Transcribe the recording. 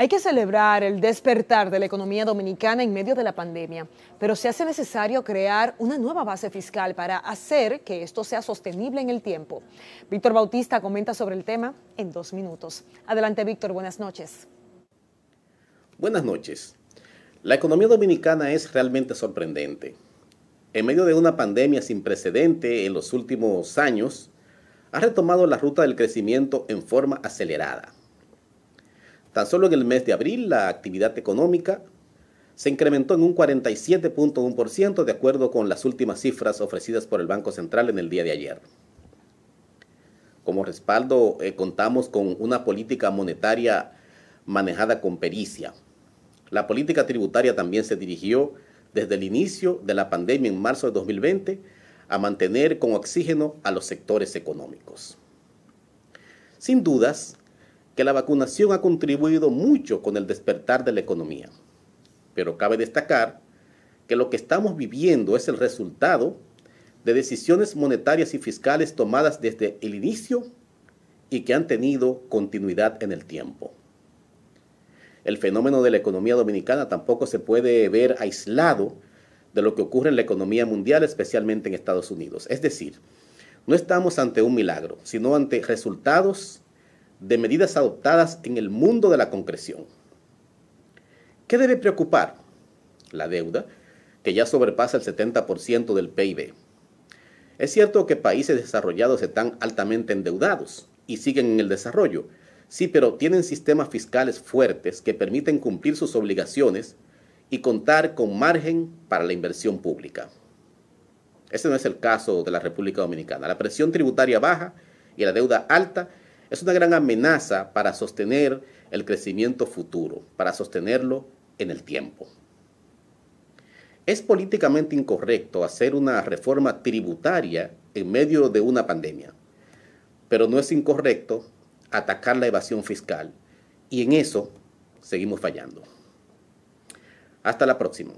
Hay que celebrar el despertar de la economía dominicana en medio de la pandemia, pero se hace necesario crear una nueva base fiscal para hacer que esto sea sostenible en el tiempo. Víctor Bautista comenta sobre el tema en dos minutos. Adelante, Víctor, buenas noches. Buenas noches. La economía dominicana es realmente sorprendente. En medio de una pandemia sin precedente en los últimos años, ha retomado la ruta del crecimiento en forma acelerada. Tan solo en el mes de abril la actividad económica se incrementó en un 47.1% de acuerdo con las últimas cifras ofrecidas por el Banco Central en el día de ayer. Como respaldo eh, contamos con una política monetaria manejada con pericia. La política tributaria también se dirigió desde el inicio de la pandemia en marzo de 2020 a mantener con oxígeno a los sectores económicos. Sin dudas, que la vacunación ha contribuido mucho con el despertar de la economía. Pero cabe destacar que lo que estamos viviendo es el resultado de decisiones monetarias y fiscales tomadas desde el inicio y que han tenido continuidad en el tiempo. El fenómeno de la economía dominicana tampoco se puede ver aislado de lo que ocurre en la economía mundial, especialmente en Estados Unidos. Es decir, no estamos ante un milagro, sino ante resultados de medidas adoptadas en el mundo de la concreción. ¿Qué debe preocupar? La deuda, que ya sobrepasa el 70% del PIB. Es cierto que países desarrollados están altamente endeudados y siguen en el desarrollo, sí, pero tienen sistemas fiscales fuertes que permiten cumplir sus obligaciones y contar con margen para la inversión pública. Ese no es el caso de la República Dominicana. La presión tributaria baja y la deuda alta es una gran amenaza para sostener el crecimiento futuro, para sostenerlo en el tiempo. Es políticamente incorrecto hacer una reforma tributaria en medio de una pandemia, pero no es incorrecto atacar la evasión fiscal y en eso seguimos fallando. Hasta la próxima.